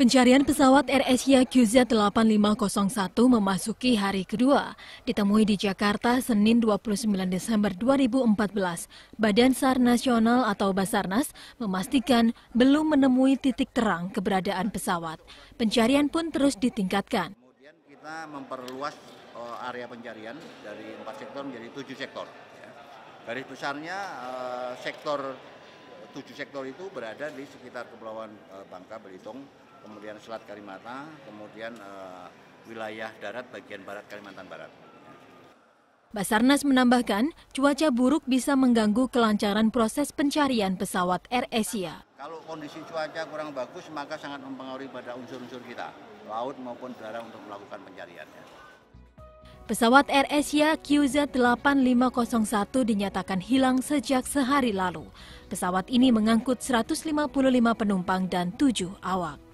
Pencarian pesawat AirAsia QZ8501 memasuki hari kedua. Ditemui di Jakarta Senin 29 Desember 2014, Badan SAR Nasional atau Basarnas memastikan belum menemui titik terang keberadaan pesawat. Pencarian pun terus ditingkatkan. Kemudian kita memperluas eh, area pencarian dari empat sektor menjadi tujuh sektor. Ya. Garis besarnya eh, sektor tujuh sektor itu berada di sekitar Kepulauan uh, Bangka, Belitung, kemudian Selat Kalimantan, kemudian uh, wilayah darat bagian barat Kalimantan Barat. Basarnas menambahkan, cuaca buruk bisa mengganggu kelancaran proses pencarian pesawat Air Asia. Kalau kondisi cuaca kurang bagus, maka sangat mempengaruhi pada unsur-unsur kita, laut maupun udara untuk melakukan pencariannya. Pesawat Air Asia QZ8501 dinyatakan hilang sejak sehari lalu. Pesawat ini mengangkut 155 penumpang dan 7 awak.